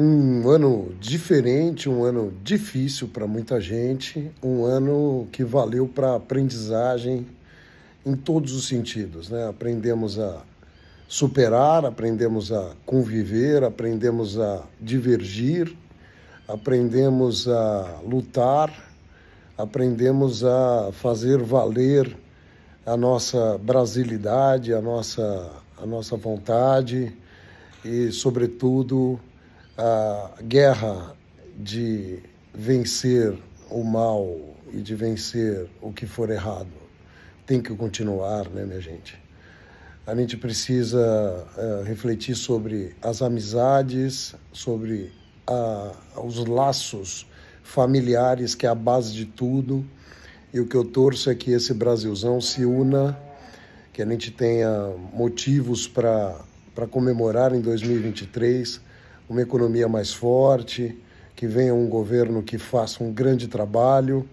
um ano diferente, um ano difícil para muita gente, um ano que valeu para aprendizagem em todos os sentidos. Né? Aprendemos a superar, aprendemos a conviver, aprendemos a divergir, aprendemos a lutar, aprendemos a fazer valer a nossa brasilidade, a nossa, a nossa vontade e, sobretudo, a guerra de vencer o mal e de vencer o que for errado tem que continuar, né, minha gente? A gente precisa uh, refletir sobre as amizades, sobre uh, os laços familiares, que é a base de tudo. E o que eu torço é que esse Brasilzão se una, que a gente tenha motivos para comemorar em 2023 uma economia mais forte, que venha um governo que faça um grande trabalho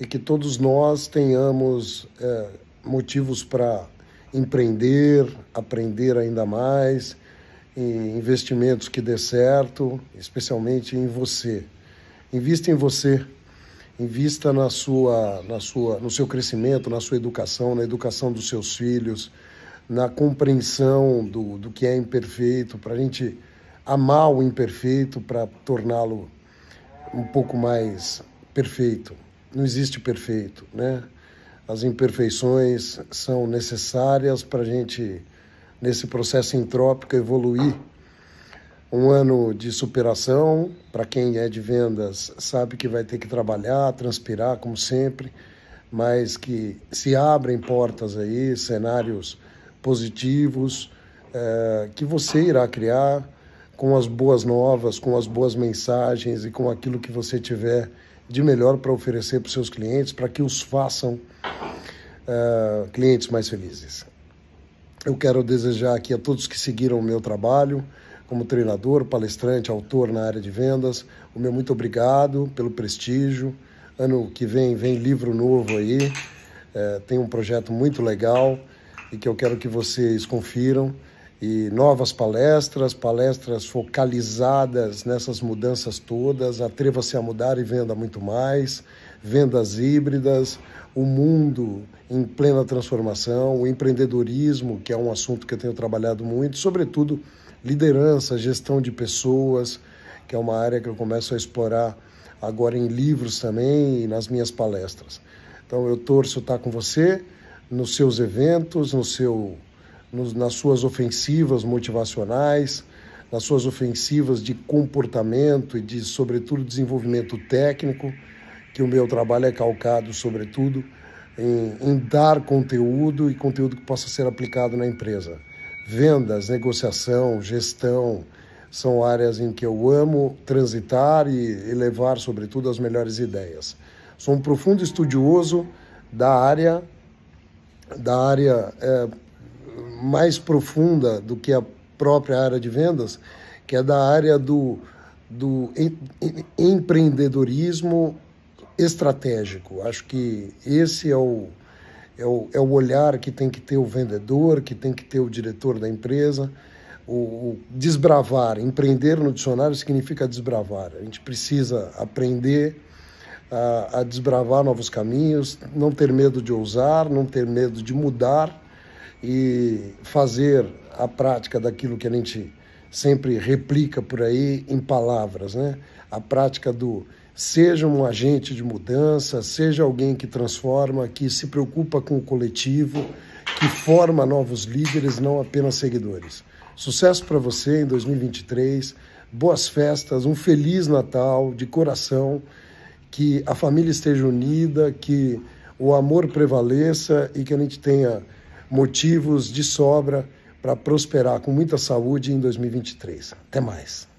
e que todos nós tenhamos é, motivos para empreender, aprender ainda mais, investimentos que dê certo, especialmente em você. Invista em você, invista na sua, na sua, no seu crescimento, na sua educação, na educação dos seus filhos, na compreensão do, do que é imperfeito, para a gente amar o imperfeito para torná-lo um pouco mais perfeito. Não existe perfeito, né? As imperfeições são necessárias para a gente, nesse processo entrópico, evoluir. Um ano de superação, para quem é de vendas, sabe que vai ter que trabalhar, transpirar, como sempre, mas que se abrem portas aí, cenários positivos, é, que você irá criar com as boas novas, com as boas mensagens e com aquilo que você tiver de melhor para oferecer para os seus clientes, para que os façam uh, clientes mais felizes. Eu quero desejar aqui a todos que seguiram o meu trabalho como treinador, palestrante, autor na área de vendas, o meu muito obrigado pelo prestígio. Ano que vem, vem livro novo aí. É, tem um projeto muito legal e que eu quero que vocês confiram e novas palestras, palestras focalizadas nessas mudanças todas, atreva-se a mudar e venda muito mais, vendas híbridas, o mundo em plena transformação, o empreendedorismo, que é um assunto que eu tenho trabalhado muito, sobretudo liderança, gestão de pessoas, que é uma área que eu começo a explorar agora em livros também e nas minhas palestras. Então eu torço estar com você nos seus eventos, no seu nos, nas suas ofensivas motivacionais, nas suas ofensivas de comportamento e de, sobretudo, desenvolvimento técnico, que o meu trabalho é calcado, sobretudo, em, em dar conteúdo e conteúdo que possa ser aplicado na empresa. Vendas, negociação, gestão são áreas em que eu amo transitar e, levar, sobretudo, as melhores ideias. Sou um profundo estudioso da área da área é, mais profunda do que a própria área de vendas, que é da área do, do em, em, empreendedorismo estratégico. Acho que esse é o, é, o, é o olhar que tem que ter o vendedor, que tem que ter o diretor da empresa. O, o desbravar, empreender no dicionário significa desbravar. A gente precisa aprender a, a desbravar novos caminhos, não ter medo de ousar, não ter medo de mudar e fazer a prática daquilo que a gente sempre replica por aí em palavras, né? A prática do seja um agente de mudança, seja alguém que transforma, que se preocupa com o coletivo, que forma novos líderes, não apenas seguidores. Sucesso para você em 2023, boas festas, um feliz Natal de coração, que a família esteja unida, que o amor prevaleça e que a gente tenha motivos de sobra para prosperar com muita saúde em 2023. Até mais.